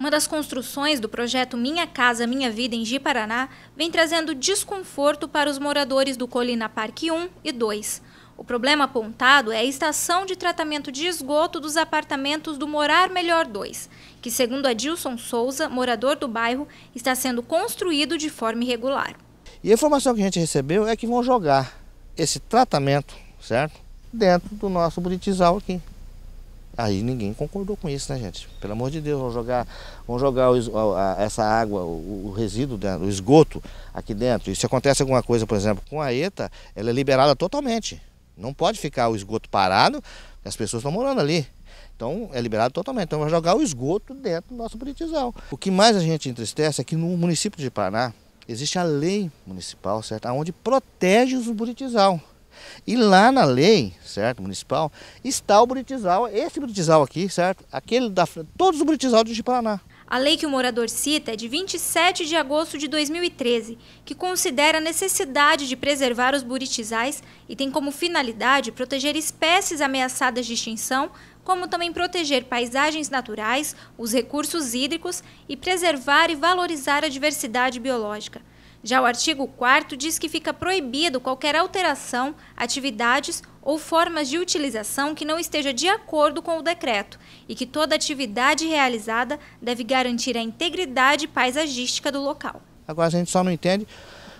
Uma das construções do projeto Minha Casa Minha Vida em Ji-Paraná vem trazendo desconforto para os moradores do Colina Parque 1 e 2. O problema apontado é a estação de tratamento de esgoto dos apartamentos do Morar Melhor 2, que, segundo Adilson Souza, morador do bairro, está sendo construído de forma irregular. E a informação que a gente recebeu é que vão jogar esse tratamento, certo? Dentro do nosso buritizal aqui. Aí ninguém concordou com isso, né, gente? Pelo amor de Deus, vão jogar, vão jogar o, a, a, essa água, o, o, resíduo, dentro, o esgoto aqui dentro. E se acontece alguma coisa, por exemplo, com a ETA, ela é liberada totalmente. Não pode ficar o esgoto parado, as pessoas estão morando ali. Então é liberado totalmente. Então vai jogar o esgoto dentro do nosso Buritizal. O que mais a gente entristece é que no município de Paraná existe a lei municipal, certo? Onde protege os buritizal. E lá na lei, certo, municipal, está o buritizal, esse buritizal aqui, certo? Aquele da todos os buritizal de Paraná. A lei que o morador cita é de 27 de agosto de 2013, que considera a necessidade de preservar os buritizais e tem como finalidade proteger espécies ameaçadas de extinção, como também proteger paisagens naturais, os recursos hídricos e preservar e valorizar a diversidade biológica. Já o artigo 4 diz que fica proibido qualquer alteração, atividades ou formas de utilização que não esteja de acordo com o decreto e que toda atividade realizada deve garantir a integridade paisagística do local. Agora a gente só não entende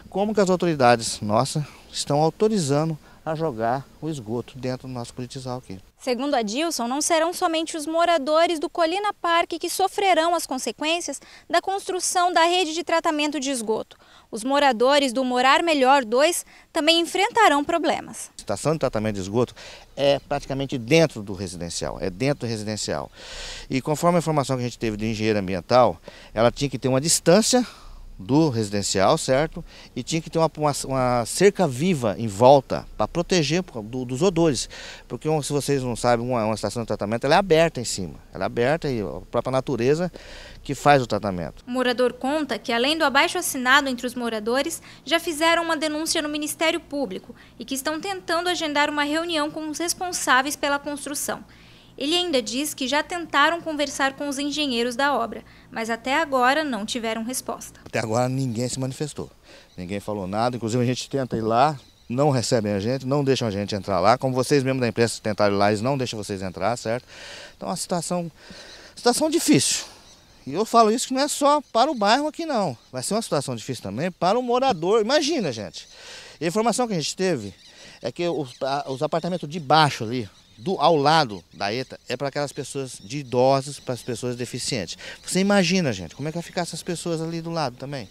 como que as autoridades, nossas estão autorizando a jogar o esgoto dentro do nosso politizal aqui. Segundo a Dilson, não serão somente os moradores do Colina Parque que sofrerão as consequências da construção da rede de tratamento de esgoto. Os moradores do Morar Melhor 2 também enfrentarão problemas. A estação de tratamento de esgoto é praticamente dentro do residencial, é dentro do residencial. E conforme a informação que a gente teve do engenheiro ambiental, ela tinha que ter uma distância do residencial, certo? E tinha que ter uma, uma, uma cerca viva em volta para proteger do, dos odores. Porque, se vocês não sabem, uma, uma, estação de tratamento ela é aberta em cima. Ela é aberta e a própria natureza que faz o tratamento. O morador conta que, além do abaixo assinado entre os moradores, já fizeram uma denúncia no Ministério Público e que estão tentando agendar uma reunião com os responsáveis pela construção. Ele ainda diz que já tentaram conversar com os engenheiros da obra, mas até agora não tiveram resposta. Até agora ninguém se manifestou, ninguém falou nada, inclusive a gente tenta ir lá, não recebem a gente, não deixam a gente entrar lá, como vocês mesmo da imprensa tentaram ir lá, eles não deixam vocês entrar, certo? Então é uma situação, situação difícil. E eu falo isso que não é só para o bairro aqui não, vai ser uma situação difícil também para o morador, imagina gente. A informação que a gente teve é que os, os apartamentos de baixo ali, do, ao lado da ETA é para aquelas pessoas de idosos, para as pessoas deficientes. Você imagina, gente, como é que vai ficar essas pessoas ali do lado também?